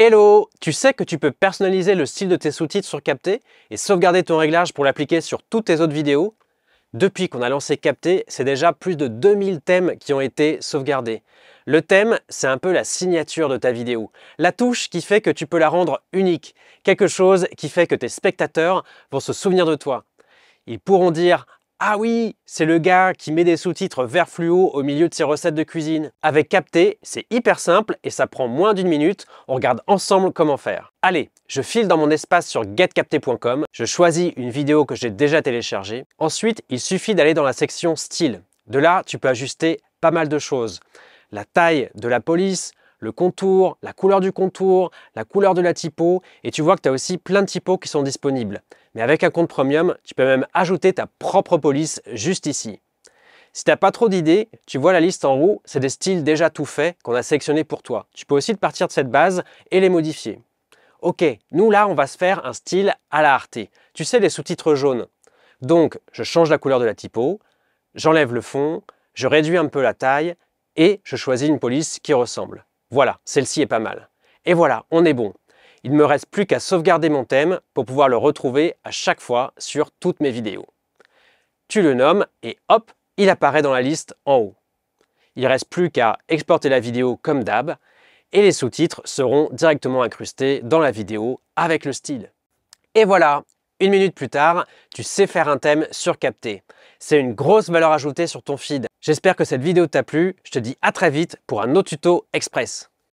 Hello Tu sais que tu peux personnaliser le style de tes sous-titres sur Capté et sauvegarder ton réglage pour l'appliquer sur toutes tes autres vidéos Depuis qu'on a lancé Capté, c'est déjà plus de 2000 thèmes qui ont été sauvegardés. Le thème, c'est un peu la signature de ta vidéo, la touche qui fait que tu peux la rendre unique, quelque chose qui fait que tes spectateurs vont se souvenir de toi. Ils pourront dire ah oui, c'est le gars qui met des sous-titres vert fluo au milieu de ses recettes de cuisine. Avec Capté, c'est hyper simple et ça prend moins d'une minute. On regarde ensemble comment faire. Allez, je file dans mon espace sur getcapté.com, je choisis une vidéo que j'ai déjà téléchargée. Ensuite, il suffit d'aller dans la section style. De là, tu peux ajuster pas mal de choses. La taille de la police, le contour, la couleur du contour, la couleur de la typo, et tu vois que tu as aussi plein de typos qui sont disponibles. Et avec un compte premium, tu peux même ajouter ta propre police juste ici. Si t'as pas trop d'idées, tu vois la liste en haut, c'est des styles déjà tout faits qu'on a sélectionnés pour toi. Tu peux aussi partir de cette base et les modifier. Ok, nous là, on va se faire un style à la Arte. Tu sais, les sous-titres jaunes. Donc, je change la couleur de la typo, j'enlève le fond, je réduis un peu la taille et je choisis une police qui ressemble. Voilà, celle-ci est pas mal. Et voilà, on est bon. Il ne me reste plus qu'à sauvegarder mon thème pour pouvoir le retrouver à chaque fois sur toutes mes vidéos. Tu le nommes et hop, il apparaît dans la liste en haut. Il ne reste plus qu'à exporter la vidéo comme d'hab et les sous-titres seront directement incrustés dans la vidéo avec le style. Et voilà, une minute plus tard, tu sais faire un thème sur C'est une grosse valeur ajoutée sur ton feed. J'espère que cette vidéo t'a plu, je te dis à très vite pour un autre tuto express.